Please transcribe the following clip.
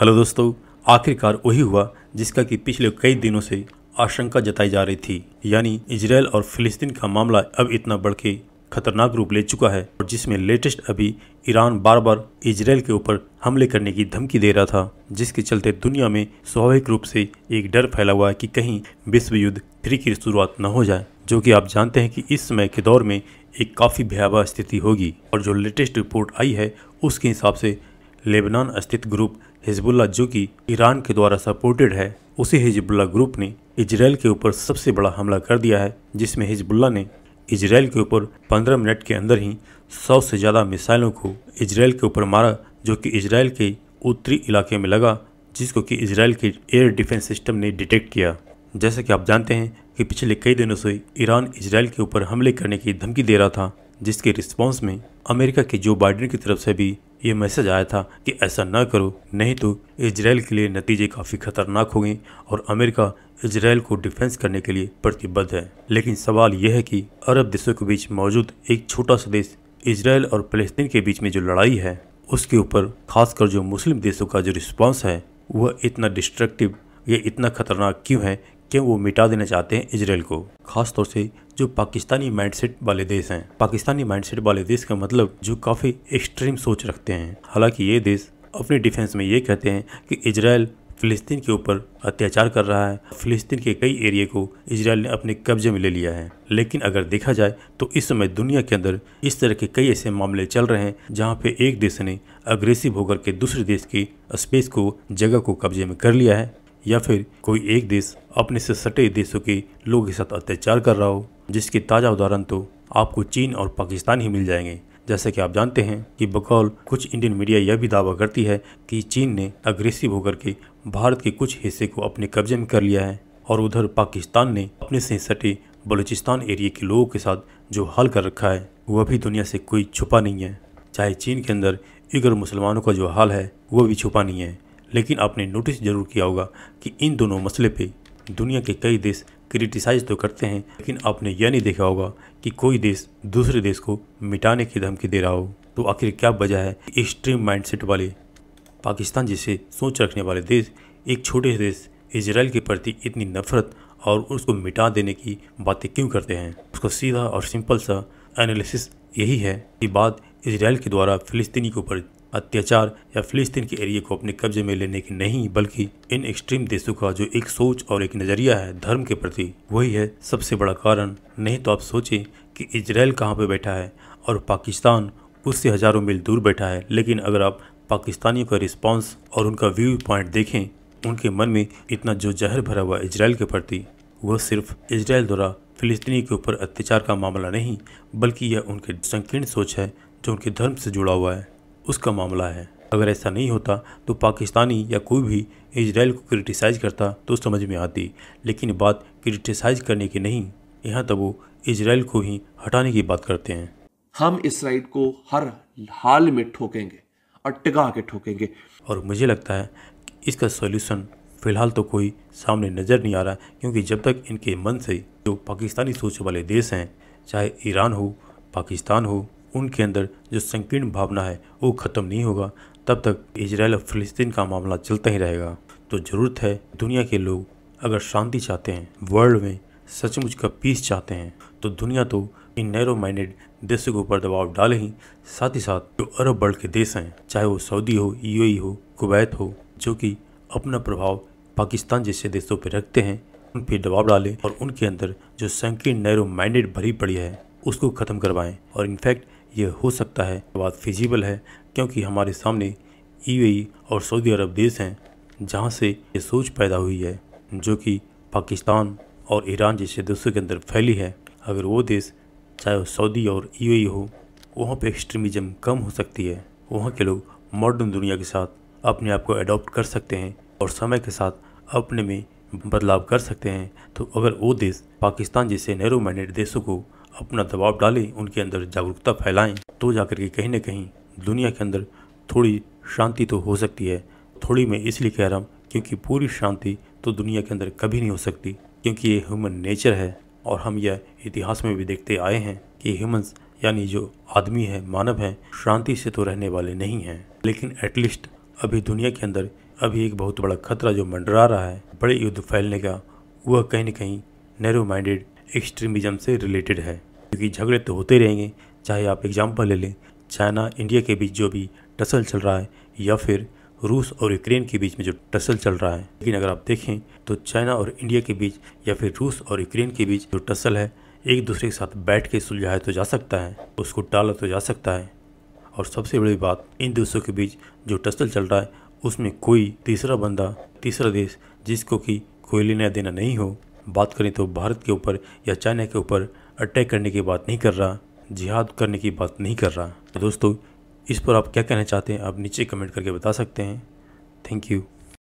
hello दोस्तों आखिरकार वही हुआ जिसका कि पिछले कई दिनों से आशंका जताई जा रही थी यानी इसराइल और फिलिस्तीन का मामला अब इतना बढ़ के खतरनाक रूप ले चुका है और जिसमें लेटेस्ट अभी ईरान बार बार इसराइल के ऊपर हमले करने की धमकी दे रहा था जिसके चलते दुनिया में स्वाभाविक रूप से एक डर फैला हुआ है कि कहीं विश्व युद्ध फिर की शुरुआत न हो जाए जो कि आप जानते हैं कि इस समय के दौर में एक काफ़ी भयावह स्थिति होगी और जो लेटेस्ट रिपोर्ट आई है उसके हिसाब से लेबनान स्थित ग्रुप हिजबुल्ला जो कि ईरान के द्वारा सपोर्टेड है उसी हिजबुल्ला ग्रुप ने इसराइल के ऊपर सबसे बड़ा हमला कर दिया है जिसमें हिजबुल्ला ने इसराइल के ऊपर 15 मिनट के अंदर ही 100 से ज़्यादा मिसाइलों को इसराइल के ऊपर मारा जो कि इसराइल के उत्तरी इलाके में लगा जिसको कि इसराइल के एयर डिफेंस सिस्टम ने डिटेक्ट किया जैसा कि आप जानते हैं कि पिछले कई दिनों से ईरान इसराइल के ऊपर हमले करने की धमकी दे रहा था जिसके रिस्पॉन्स में अमेरिका के जो बाइडन की तरफ से भी ये मैसेज आया था कि ऐसा ना करो नहीं तो इसराइल के लिए नतीजे काफ़ी खतरनाक होंगे और अमेरिका इसराइल को डिफेंस करने के लिए प्रतिबद्ध है लेकिन सवाल यह है कि अरब देशों के बीच मौजूद एक छोटा सा देश इसराइल और फलस्तीन के बीच में जो लड़ाई है उसके ऊपर खासकर जो मुस्लिम देशों का जो रिस्पॉन्स है वह इतना डिस्ट्रक्टिव या इतना खतरनाक क्यों है क्यों वो मिटा देना चाहते हैं इसराइल को खासतौर से जो पाकिस्तानी माइंडसेट वाले देश हैं पाकिस्तानी माइंडसेट वाले देश का मतलब जो काफ़ी एक्सट्रीम सोच रखते हैं हालांकि ये देश अपने डिफेंस में ये कहते हैं कि इसराइल फ़िलिस्तीन के ऊपर अत्याचार कर रहा है फ़िलिस्तीन के कई एरिए को इसराइल ने अपने कब्जे में ले लिया है लेकिन अगर देखा जाए तो इस समय दुनिया के अंदर इस तरह के कई ऐसे मामले चल रहे हैं जहां पे एक देश ने अग्रेसिव होकर के दूसरे देश की स्पेस को जगह को कब्जे में कर लिया है या फिर कोई एक देश अपने से सटे देशों के लोगों के साथ अत्याचार कर रहा हो जिसके ताज़ा उदाहरण तो आपको चीन और पाकिस्तान ही मिल जाएंगे जैसे कि आप जानते हैं कि बकौल कुछ इंडियन मीडिया यह भी दावा करती है कि चीन ने अग्रेसिव होकर के भारत के कुछ हिस्से को अपने कब्जे में कर लिया है और उधर पाकिस्तान ने अपने से सटे बलूचिस्तान एरिया के लोगों के साथ जो हाल कर रखा है वह भी दुनिया से कोई छुपा नहीं है चाहे चीन के अंदर इगर मुसलमानों का जो हाल है वह भी छुपा नहीं है लेकिन आपने नोटिस जरूर किया होगा कि इन दोनों मसले पे दुनिया के कई देश क्रिटिसाइज तो करते हैं लेकिन आपने यह नहीं देखा होगा कि कोई देश दूसरे देश को मिटाने की धमकी दे रहा हो तो आखिर क्या वजह है एक्स्ट्रीम माइंडसेट वाले पाकिस्तान जैसे सोच रखने वाले देश एक छोटे से देश इसराइल के प्रति इतनी नफरत और उसको मिटा देने की बातें क्यों करते हैं उसका सीधा और सिंपल सा एनालिसिस यही है कि बात इसराइल के द्वारा फिलिस्तीनी के ऊपर अत्याचार या फिलिस्तीन के एरिया को अपने कब्जे में लेने की नहीं बल्कि इन एक्सट्रीम देशों का जो एक सोच और एक नज़रिया है धर्म के प्रति वही है सबसे बड़ा कारण नहीं तो आप सोचें कि इसराइल कहाँ पर बैठा है और पाकिस्तान उससे हज़ारों मील दूर बैठा है लेकिन अगर आप पाकिस्तानियों का रिस्पॉन्स और उनका व्यू पॉइंट देखें उनके मन में इतना जो जहर भरा हुआ इसराइल के प्रति वह सिर्फ इसराइल द्वारा फिलिस्तीनी के ऊपर अत्याचार का मामला नहीं बल्कि यह उनके संकीर्ण सोच है जो उनके धर्म से जुड़ा हुआ है उसका मामला है अगर ऐसा नहीं होता तो पाकिस्तानी या कोई भी इसराइल को क्रिटिसाइज़ करता तो समझ में आती लेकिन बात क्रिटिसाइज़ करने की नहीं यहाँ तब वो इसराइल को ही हटाने की बात करते हैं हम इसराइल को हर हाल में ठोकेंगे और टिका के ठोकेंगे और मुझे लगता है इसका सोल्यूशन फ़िलहाल तो कोई सामने नज़र नहीं आ रहा क्योंकि जब तक इनके मन से जो पाकिस्तानी सोच वाले देश हैं चाहे ईरान हो पाकिस्तान हो उनके अंदर जो संकीर्ण भावना है वो ख़त्म नहीं होगा तब तक इसराइल और फिलिस्तीन का मामला चलता ही रहेगा तो ज़रूरत है दुनिया के लोग अगर शांति चाहते हैं वर्ल्ड में सचमुच का पीस चाहते हैं तो दुनिया तो इन नैरो माइंडेड देशों के ऊपर दबाव डाले ही साथ ही साथ जो अरब वर्ल्ड के देश हैं चाहे वो सऊदी हो यू हो कुवैत हो जो कि अपना प्रभाव पाकिस्तान जैसे देशों पर रखते हैं उन पर दबाव डालें और उनके अंदर जो संकीर्ण नैरो माइंडेड भरी पड़ी है उसको ख़त्म करवाएं और इनफैक्ट ये हो सकता है बात फिजिबल है क्योंकि हमारे सामने यूएई और सऊदी अरब देश हैं जहाँ से ये सोच पैदा हुई है जो कि पाकिस्तान और ईरान जैसे देशों के अंदर फैली है अगर वो देश चाहे वो सऊदी और यूएई हो वहाँ पे एक्सट्रीमिज़म कम हो सकती है वहाँ के लोग मॉडर्न दुनिया के साथ अपने आप को एडॉप्ट कर सकते हैं और समय के साथ अपने में बदलाव कर सकते हैं तो अगर वो देश पाकिस्तान जैसे नैरो माइंडेड देशों को अपना दबाव डालें उनके अंदर जागरूकता फैलाएं तो जाकर के कहीं ना कहीं दुनिया के अंदर थोड़ी शांति तो हो सकती है थोड़ी मैं इसलिए कह रहा हूँ क्योंकि पूरी शांति तो दुनिया के अंदर कभी नहीं हो सकती क्योंकि ये ह्यूमन नेचर है और हम यह इतिहास में भी देखते आए हैं कि ह्यूमन्स यानी जो आदमी है मानव है शांति से तो रहने वाले नहीं हैं लेकिन एटलीस्ट अभी दुनिया के अंदर अभी एक बहुत बड़ा खतरा जो मंडरा रहा है बड़े युद्ध फैलने का वह कहीं ना कहीं नैरो माइंडेड एक्सट्रीमिज़म से रिलेटेड है क्योंकि झगड़े तो होते रहेंगे चाहे आप एग्जाम्पल ले लें चाइना इंडिया के बीच जो भी टसल चल रहा है या फिर रूस और यूक्रेन के बीच में जो टसल चल रहा है लेकिन अगर आप देखें तो चाइना और इंडिया के बीच या फिर रूस और यूक्रेन के बीच जो टसल है एक दूसरे के साथ बैठ के सुलझाया तो जा सकता है उसको टाला तो जा सकता है और सबसे बड़ी बात इन देशों के बीच जो टसल चल रहा है उसमें कोई तीसरा बंदा तीसरा देश जिसको कि कोई लेना देना नहीं हो बात करें तो भारत के ऊपर या चाइना के ऊपर अटैक करने की बात नहीं कर रहा जिहाद करने की बात नहीं कर रहा तो दोस्तों इस पर आप क्या कहना चाहते हैं आप नीचे कमेंट करके बता सकते हैं थैंक यू